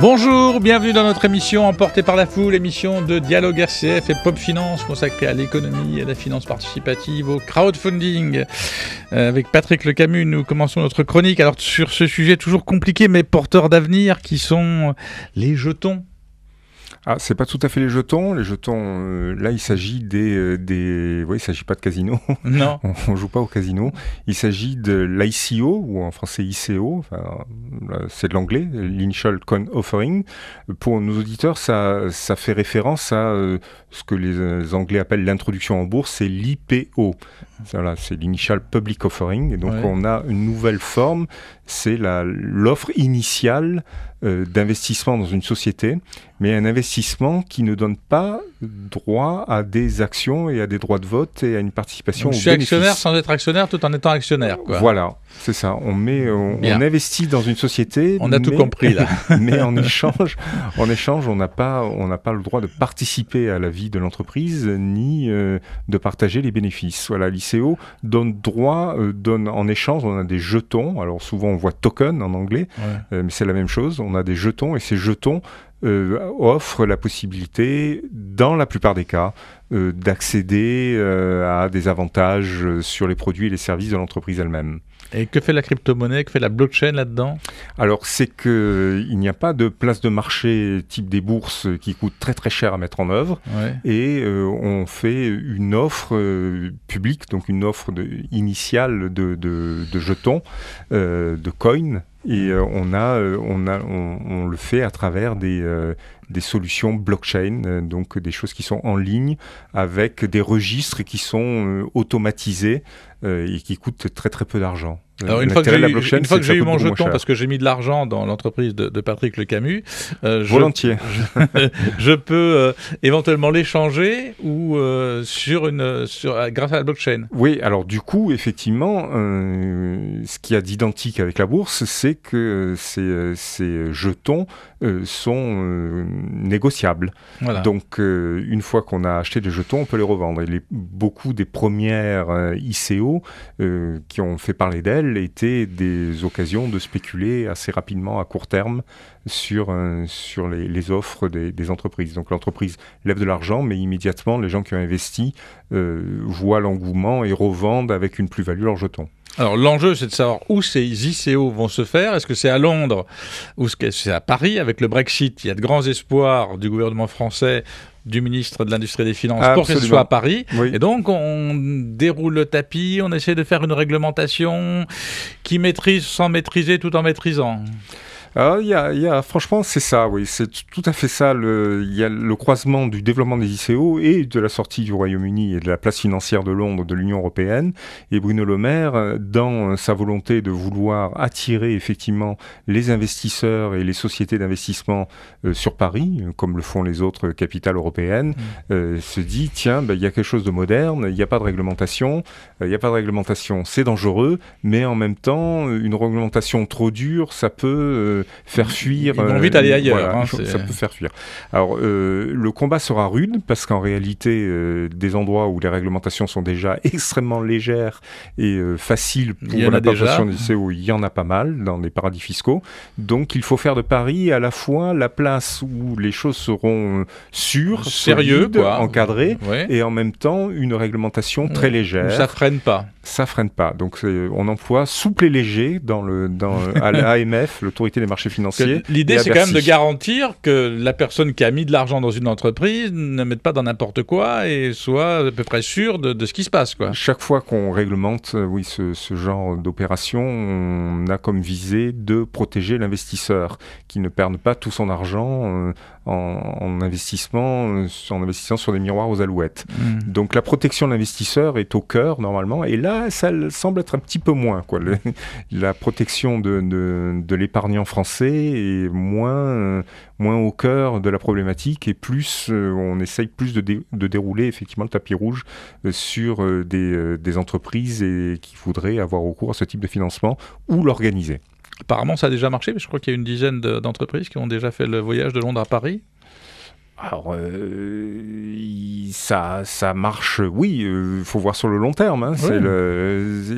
Bonjour, bienvenue dans notre émission Emportée par la foule, émission de Dialogue RCF et Pop Finance consacrée à l'économie et à la finance participative, au crowdfunding. Euh, avec Patrick Le Camus, nous commençons notre chronique alors sur ce sujet toujours compliqué mais porteur d'avenir qui sont les jetons ah, c'est pas tout à fait les jetons. Les jetons, euh, là, il s'agit des, euh, des, il s'agit pas de casino. Non. on, joue pas au casino. Il s'agit de l'ICO ou en français ICO. c'est de l'anglais, l'Initial Coin Offering. Pour nos auditeurs, ça, ça fait référence à euh, ce que les, Anglais appellent l'introduction en bourse, c'est l'IPO. Voilà, c'est l'Initial Public Offering. Et donc, on a une nouvelle forme. C'est l'offre initiale euh, d'investissement dans une société, mais un investissement qui ne donne pas droit à des actions et à des droits de vote et à une participation. je suis actionnaire sans être actionnaire tout en étant actionnaire. Voilà. C'est ça, on, met, euh, on, investit dans une société. On a tout compris là. mais en échange, en échange on n'a pas, on pas le droit de participer à la vie de l'entreprise ni euh, de partager les bénéfices. Voilà, l'ICO donne droit, euh, donne en échange, on a des jetons. Alors souvent on voit token en anglais, mais c'est la même chose. On a des jetons et ces jetons euh, offre la possibilité, dans la plupart des cas, euh, d'accéder euh, à des avantages sur les produits et les services de l'entreprise elle-même. Et que fait la crypto-monnaie Que fait la blockchain là-dedans Alors, c'est qu'il n'y a pas de place de marché type des bourses qui coûte très très cher à mettre en œuvre. Et on fait une offre publique, donc une offre initiale de, jetons, de coins, et euh, on, a, euh, on, a, on, on, le fait à travers des, euh, des solutions blockchain, euh, donc des choses qui sont en ligne avec des registres qui sont euh, automatisés euh, et qui coûtent très très peu d'argent. Alors une fois que j'ai eu, mon jeton parce que j'ai mis de l'argent dans l'entreprise de, Patrick Le Camus, volontiers, je, peux éventuellement l'échanger ou sur une sur grâce à la blockchain. Oui, alors du coup effectivement, ce qui a d'identique avec la bourse, c'est que ces, ces jetons sont négociable. Donc, euh, une fois qu'on a acheté des jetons, on peut les revendre. Et beaucoup des premières euh, ICO euh, qui ont fait parler d'elles étaient des occasions de spéculer assez rapidement à court terme sur, sur les, offres des, des, entreprises. Donc, l'entreprise lève de l'argent, mais immédiatement, les gens qui ont investi voient l'engouement et revendent avec une plus-value leurs jetons. Alors l'enjeu, c'est de savoir où ces ICO vont se faire. Est-ce que c'est à Londres ou ce que c'est à Paris Avec le Brexit, il y a de grands espoirs du gouvernement français du ministre de l'Industrie et des Finances pour que ce soit à Paris. Et donc, on déroule le tapis, on essaie de faire une réglementation qui maîtrise sans maîtriser tout en maîtrisant. Ah, il y, a, franchement, c'est ça, oui, c'est tout à fait ça. Il y a le croisement du développement des ICO et de la sortie du Royaume-Uni et de la place financière de Londres de l'Union européenne. Et Bruno Le Maire, euh, dans euh, sa volonté de vouloir attirer effectivement les investisseurs et les sociétés d'investissement euh, sur Paris, comme le font les autres capitales européennes, mm. se dit tiens, ben, il y a quelque chose de moderne, il n'y a pas de réglementation, il n'y a pas de réglementation, c'est dangereux, mais en même temps, une réglementation trop dure, ça peut faire fuir. Ils vont vite aller euh, ailleurs. Hein, ça peut faire fuir. Alors, euh, le combat sera rude parce qu'en réalité, euh, des endroits où les réglementations sont déjà extrêmement légères et faciles pour l'implantation des CO, il y en a pas mal dans les paradis fiscaux. Donc, il faut faire de Paris à la fois la place où les choses seront sûres, sérieuses encadrées, et en même temps une réglementation très légère. Ça freine pas. Ça freine pas. Donc on emploie souple et léger dans le dans à l'AMF, l'autorité des marché financier. L'idée, c'est quand même de garantir que la personne qui a mis de l'argent dans une entreprise ne mette pas dans n'importe quoi et soit à peu près sûre de, ce qui se passe. Quoi. Chaque fois qu'on réglemente euh, oui, ce, genre d'opération, on a comme visée de protéger l'investisseur, qui ne perde pas tout son argent euh, en, investissement, euh, en investissant sur des miroirs aux alouettes. Mmh. Donc la protection de l'investisseur est au cœur normalement, et là, ça semble être un petit peu moins. Quoi. la protection de, de, de l'épargnant français et moins, euh, moins au cœur de la problématique et plus euh, on essaye plus de, dérouler effectivement le tapis rouge euh, sur des, entreprises et, qui voudraient avoir recours à ce type de financement ou l'organiser. Apparemment, ça a déjà marché, mais je crois qu'il y a une dizaine d'entreprises qui ont déjà fait le voyage de Londres à Paris. Alors, euh, ça, ça marche, oui, il euh, faut voir sur le long terme. Hein,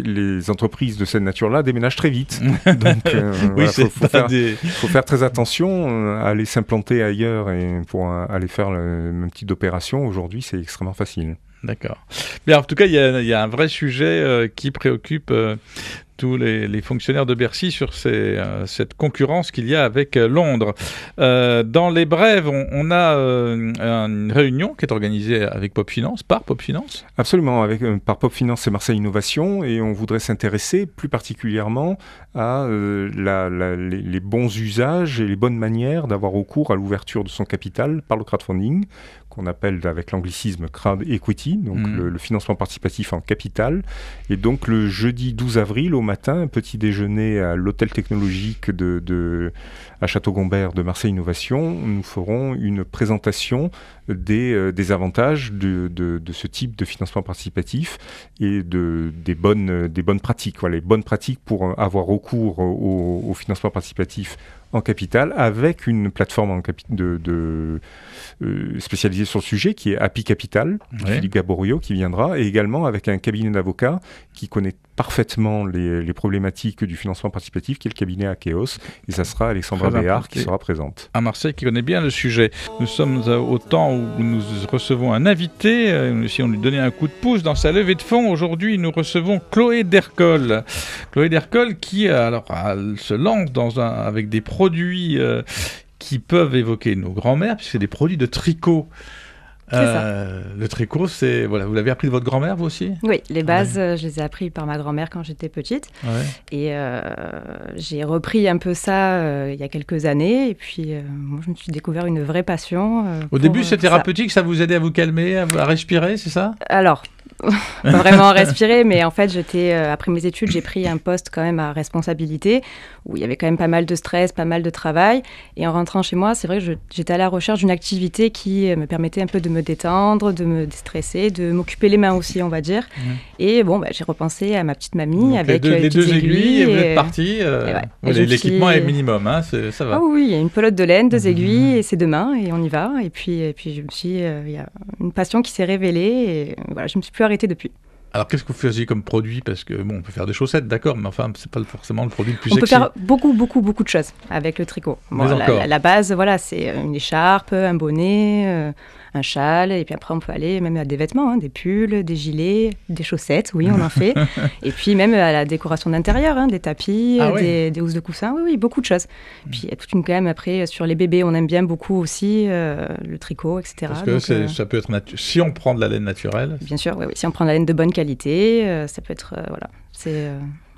les entreprises de cette nature-là déménagent très vite. Donc, euh, il faut, faire, très attention à aller s'implanter ailleurs et pour aller faire le même opération. Aujourd'hui, c'est extrêmement facile. D'accord. Mais en tout cas, il y, a, un vrai sujet qui préoccupe les, fonctionnaires de Bercy sur euh, cette concurrence qu'il y a avec euh, Londres. Euh, dans les brèves, on, a une réunion qui est organisée avec Pop Finance, par Pop Finance Absolument, avec, par Pop Finance et Marseille Innovation, et on voudrait s'intéresser plus particulièrement à les bons usages et les bonnes manières d'avoir recours à l'ouverture de son capital par le crowdfunding qu'on appelle avec l'anglicisme crowd equity, donc mm. le, financement participatif en capital. Et donc le jeudi 12 avril au matin, petit déjeuner à l'hôtel technologique de, à Château-Gombert de Marseille Innovation, nous ferons une présentation des, euh, des avantages de, ce type de financement participatif et de, des, bonnes, des bonnes pratiques, voilà, les bonnes pratiques pour avoir recours au, au financement participatif en capital avec une plateforme en de, de euh, spécialisée sur le sujet qui est Happy Capital, Philippe Gaborio qui viendra, et également avec un cabinet d'avocats qui connaît parfaitement les, problématiques du financement participatif, qui est le cabinet Akeos. Et ça sera Alexandra Béard qui sera présente. À Marseille, qui connaît bien le sujet. Nous sommes euh, au temps où nous recevons un invité. Nous euh, essayons de lui donner un coup de pouce dans sa levée de fonds. Aujourd'hui, nous recevons Chloé Dercol. Chloé Dercol qui euh, alors, se lance dans un, avec des produits qui peuvent évoquer nos grands-mères, puisque c'est des produits de tricot. Euh, le tricot, c'est voilà, vous l'avez appris de votre grand-mère, vous aussi Oui, les bases, euh, je les ai apprises par ma grand-mère quand j'étais petite. Et euh, j'ai repris un peu ça il y a quelques années. Et puis, moi, je me suis découvert une vraie passion. Au début, c'est thérapeutique, ça. vous aidait à vous calmer, à respirer, c'est ça Alors, vraiment respirer, mais en fait, j'étais euh, après mes études, j'ai pris un poste quand même à responsabilité où il y avait quand même pas mal de stress, pas mal de travail. Et en rentrant chez moi, c'est vrai que j'étais à la recherche d'une activité qui euh, me permettait un peu de me détendre, de me déstresser, de m'occuper les mains aussi, on va dire. Et bon, bah, j'ai repensé à ma petite mamie avec les deux, euh, aiguilles, et, vous êtes parti. L'équipement est minimum, hein, ça va. Oh, oui, une pelote de laine, deux mhm. aiguilles, et c'est demain, et on y va. Et puis, et puis je me suis, il y a une passion qui s'est révélée, et voilà, je me suis plus arrêté depuis. Alors qu'est-ce que vous faisiez comme produit Parce que bon, on peut faire des chaussettes, d'accord, mais enfin, c'est pas forcément le produit le plus. On peut faire beaucoup, beaucoup, beaucoup de choses avec le tricot. Bon, la, la, base, voilà, c'est une écharpe, un bonnet. Euh, un châle, et puis après on peut aller même à des vêtements, hein, des pulls, des gilets, des chaussettes, oui, on en fait. et puis même à la décoration d'intérieur, hein, des tapis, ah euh, des, housses de coussin, oui, oui, beaucoup de choses. Puis il y a toute une quand même après euh, sur les bébés, on aime bien beaucoup aussi euh, le tricot, etc. Parce que ça peut être natu... si on prend de la laine naturelle. Bien sûr, oui, si on prend de la laine de bonne qualité, ça peut être voilà, c'est.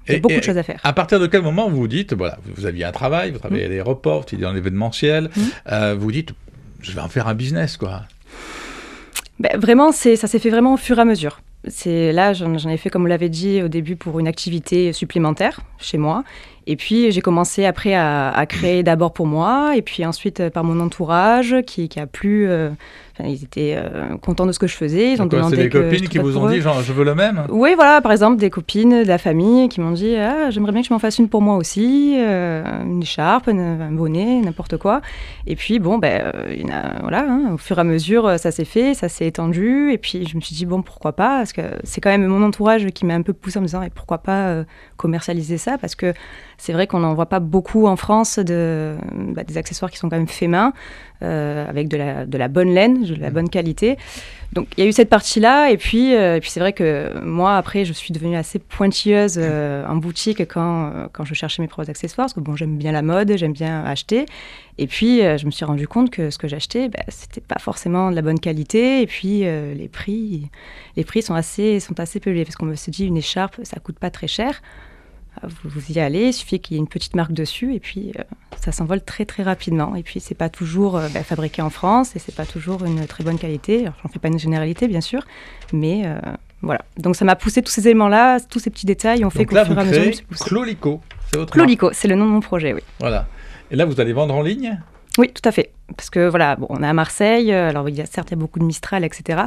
Il y a beaucoup de choses à faire. À partir de quel moment vous vous dites, voilà, vous aviez un travail, vous travaillez mmh. à l'aéroport, vous étiez dans l'événementiel, mmh. vous dites, je vais en faire un business, quoi. Bah, vraiment, ça s'est fait vraiment au fur et à mesure. C'est là, j'en ai fait, comme vous l'avez dit au début, pour une activité supplémentaire chez moi. Et puis j'ai commencé après à, créer d'abord pour moi, et puis ensuite euh, par mon entourage qui, a plu. Euh, ils étaient euh, contents de ce que je faisais. Ils ont demandé. C'est des copines qui vous ont dit, genre, je veux le même Oui, voilà, par exemple, des copines de la famille qui m'ont dit, ah, j'aimerais bien que je m'en fasse une pour moi aussi, une écharpe, un bonnet, n'importe quoi. Et puis, bon, ben, voilà, hein, au fur et à mesure, ça s'est fait, ça s'est étendu. Et puis, je me suis dit, bon, pourquoi pas Parce que c'est quand même mon entourage qui m'a un peu poussé en me disant, et pourquoi pas commercialiser ça Parce que c'est vrai qu'on n'en voit pas beaucoup en France de, bah, des accessoires qui sont quand même faits main, euh, avec de la, bonne laine, de la mm. bonne qualité. Donc il y a eu cette partie-là, et puis, euh, puis c'est vrai que moi, après, je suis devenue assez pointilleuse euh, en boutique quand, je cherchais mes propres accessoires, parce que bon, j'aime bien la mode, j'aime bien acheter. Et puis, je me suis rendu compte que ce que j'achetais, bah, c'était pas forcément de la bonne qualité, et puis les prix, les prix sont assez, sont assez élevés parce qu'on me se dit, une écharpe, ça coûte pas très cher. Ah, vous y allez, il suffit qu'il y ait une petite marque dessus et puis euh, ça s'envole très très rapidement. Et puis c'est pas toujours euh, bah, fabriqué en France et c'est pas toujours une très bonne qualité. J'en fais pas une généralité bien sûr, mais euh, voilà. Donc ça m'a poussé tous ces éléments-là, tous ces petits détails ont fait qu'au fur et à Clolico, c'est votre Clolico, c'est le nom de mon projet, oui. Voilà. Et là, vous allez vendre en ligne oui, tout à fait. Parce que voilà, bon, on est à Marseille, alors il y a certes il y a beaucoup de Mistral, etc.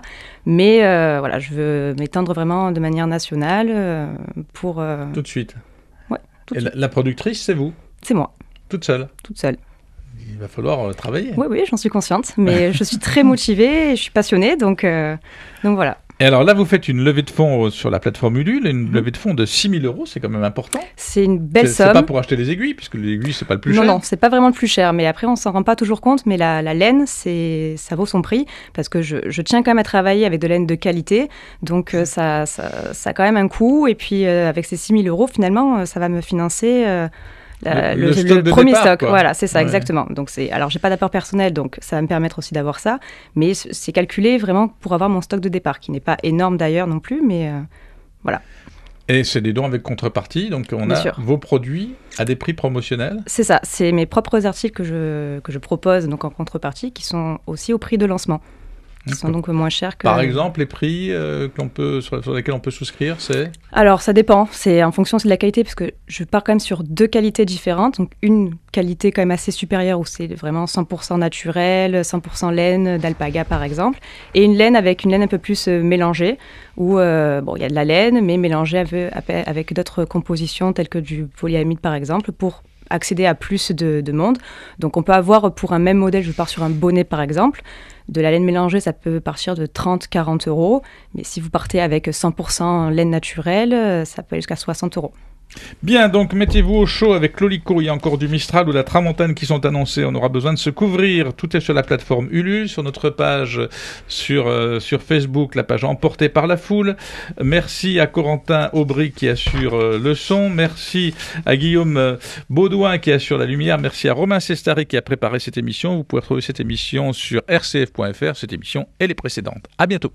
Mais voilà, je veux m'étendre vraiment de manière nationale pour. tout de suite la, productrice, c'est vous C'est moi. Toute seule Toute seule il va falloir euh, travailler. Oui, oui, j'en suis consciente, mais je suis très motivée, et je suis passionnée, donc, euh, donc voilà. Et alors là, vous faites une levée de fonds euh, sur la plateforme Ulule, une mhm. levée de fonds de 6 000 euros, c'est quand même important. C'est une belle somme. C'est pas pour acheter des aiguilles, puisque les aiguilles, c'est pas le plus cher. Non, non, c'est pas vraiment le plus cher, mais après, on s'en rend pas toujours compte, mais la, laine, c'est, ça vaut son prix, parce que je, tiens quand même à travailler avec de laine de qualité, donc euh, ça, ça, a quand même un coût, et puis euh, avec ces 6 000 euros, finalement, ça va me financer le, premier stock. Voilà, c'est ça, exactement. Donc c'est, alors j'ai pas d'apport personnel, donc ça va me permettre aussi d'avoir ça, mais c'est calculé vraiment pour avoir mon stock de départ, qui n'est pas énorme d'ailleurs non plus, mais euh, voilà. Et c'est des dons avec contrepartie, donc on a vos produits à des prix promotionnels C'est ça, c'est mes propres articles que je, que je propose donc en contrepartie, qui sont aussi au prix de lancement qui sont donc moins chers que. Par exemple, les prix euh, peut, sur, lesquels on peut souscrire, c'est Alors, ça dépend. C'est en fonction de la qualité, parce que je pars quand même sur deux qualités différentes. Donc, une qualité quand même assez supérieure où c'est vraiment 100% naturel, 100% laine d'alpaga, par exemple, et une laine avec une laine un peu plus euh, mélangée, où euh, bon, il y a de la laine, mais mélangée avec, d'autres compositions telles que du polyamide, par exemple, pour accéder à plus de, de, monde. Donc on peut avoir pour un même modèle, je pars sur un bonnet par exemple, de la laine mélangée, ça peut partir de 30-40 euros, mais si vous partez avec 100% laine naturelle, euh, ça peut aller jusqu'à 60 euros. Bien, donc mettez-vous au chaud avec l'Olico. Il y a encore du Mistral ou la Tramontane qui sont annoncés. On aura besoin de se couvrir. Tout est sur la plateforme Ulu, sur notre page, sur, euh, sur Facebook, la page emportée par la foule. Merci à Corentin Aubry qui assure euh, le son. Merci à Guillaume euh, Baudouin qui assure la lumière. Merci à Romain Cestari qui a préparé cette émission. Vous pouvez retrouver cette émission sur rcf.fr, cette émission et les précédentes. À bientôt.